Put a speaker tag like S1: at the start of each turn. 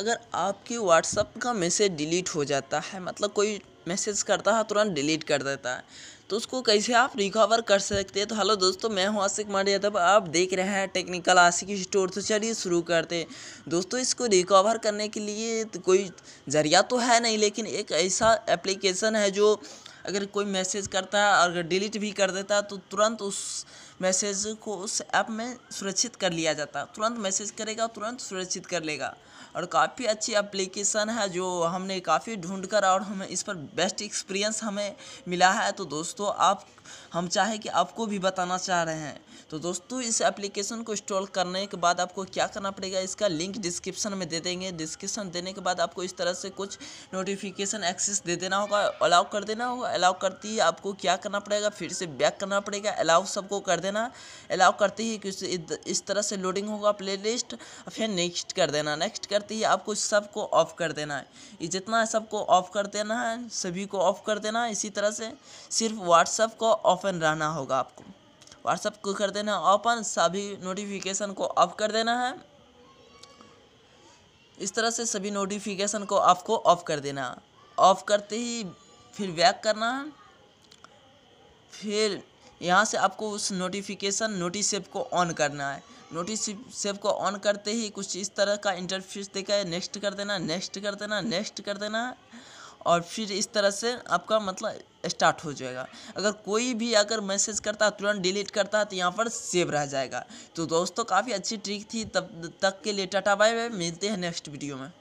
S1: अगर आपकी व्हाट्सअप का मैसेज डिलीट हो जाता है मतलब कोई मैसेज करता है तुरंत डिलीट कर देता है तो उसको कैसे आप रिकवर कर सकते हैं तो हेलो दोस्तों मैं हूं आशिक मार यादव आप देख रहे हैं टेक्निकल आशिक स्टोर तो चलिए शुरू करते हैं दोस्तों इसको रिकवर करने के लिए तो कोई ज़रिया तो है नहीं लेकिन एक ऐसा एप्लीकेशन है जो अगर कोई मैसेज करता है और अगर डिलीट भी कर देता तो तुरंत उस मैसेज को उस ऐप में सुरक्षित कर लिया जाता तुरंत मैसेज करेगा तुरंत सुरक्षित कर लेगा और काफ़ी अच्छी एप्लीकेशन है जो हमने काफ़ी ढूंढ कर और हमें इस पर बेस्ट एक्सपीरियंस हमें मिला है तो दोस्तों आप हम चाहे कि आपको भी बताना चाह रहे हैं तो दोस्तों इस एप्लीकेशन को इंस्टॉल करने के बाद आपको क्या करना पड़ेगा इसका लिंक डिस्क्रिप्शन में दे देंगे डिस्क्रिप्शन देने के बाद आपको इस तरह से कुछ नोटिफिकेशन एक्सेस दे देना होगा अलाउ कर देना होगा अलाउ करती है आपको क्या करना पड़ेगा फिर से बैक करना पड़ेगा अलाउ सबको कर देना अलाउ करते ही इस तरह से लोडिंग होगा प्ले लिस्ट फिर नेक्स्ट कर देना नेक्स्ट करते ही आपको सबको ऑफ कर देना है जितना है सबको ऑफ कर देना है सभी को ऑफ कर देना है इसी तरह से सिर्फ व्हाट्सअप को ओपन रहना होगा आपको व्हाट्सअप को कर देना है ओपन सभी नोटिफिकेशन को ऑफ कर देना है इस तरह से सभी नोटिफिकेशन को आपको ऑफ कर देना ऑफ करते ही फिर बैक करना है फिर यहाँ से आपको उस नोटिफिकेशन नोटिस सेप को ऑन करना है नोटिस सेप को ऑन करते ही कुछ इस तरह का इंटरफेस देखा है नेक्स्ट कर देना नेक्स्ट कर देना नेक्स्ट कर देना और फिर इस तरह से आपका मतलब स्टार्ट हो जाएगा अगर कोई भी अगर मैसेज करता है तुरंत डिलीट करता है तो यहाँ पर सेव रह जाएगा तो दोस्तों काफ़ी अच्छी ट्रिक थी तब तक के लिए टाटा बाय बाय मिलते हैं नेक्स्ट वीडियो में